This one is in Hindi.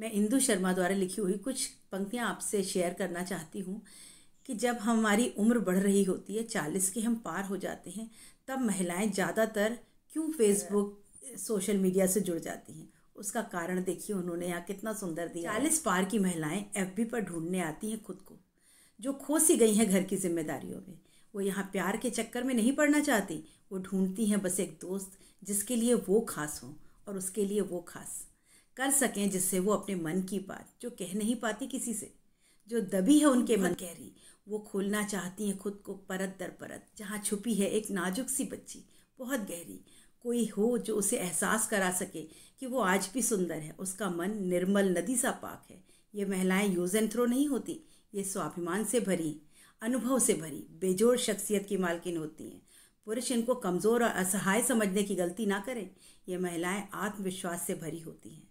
मैं इंदू शर्मा द्वारा लिखी हुई कुछ पंक्तियाँ आपसे शेयर करना चाहती हूँ कि जब हमारी उम्र बढ़ रही होती है चालीस के हम पार हो जाते हैं तब महिलाएं ज़्यादातर क्यों फेसबुक सोशल मीडिया से जुड़ जाती हैं उसका कारण देखिए उन्होंने यहाँ कितना सुंदर दिया चालीस पार की महिलाएं एफ पर ढूंढने आती हैं खुद को जो खो सी गई हैं घर की जिम्मेदारियों में वो यहाँ प्यार के चक्कर में नहीं पड़ना चाहती वो ढूंढती हैं बस एक दोस्त जिसके लिए वो खास हो और उसके लिए वो खास कर सकें जिससे वो अपने मन की बात जो कह नहीं पाती किसी से जो दबी है उनके मन कह रही वो खोलना चाहती हैं खुद को परत दर परत जहाँ छुपी है एक नाजुक सी बच्ची बहुत गहरी कोई हो जो उसे एहसास करा सके कि वो आज भी सुंदर है उसका मन निर्मल नदी सा पाक है ये महिलाएं यूज एंड थ्रो नहीं होती ये स्वाभिमान से भरी अनुभव से भरी बेजोड़ शख्सियत की मालकिन होती हैं पुरुष इनको कमज़ोर और असहाय समझने की गलती ना करें ये महिलाएं आत्मविश्वास से भरी होती हैं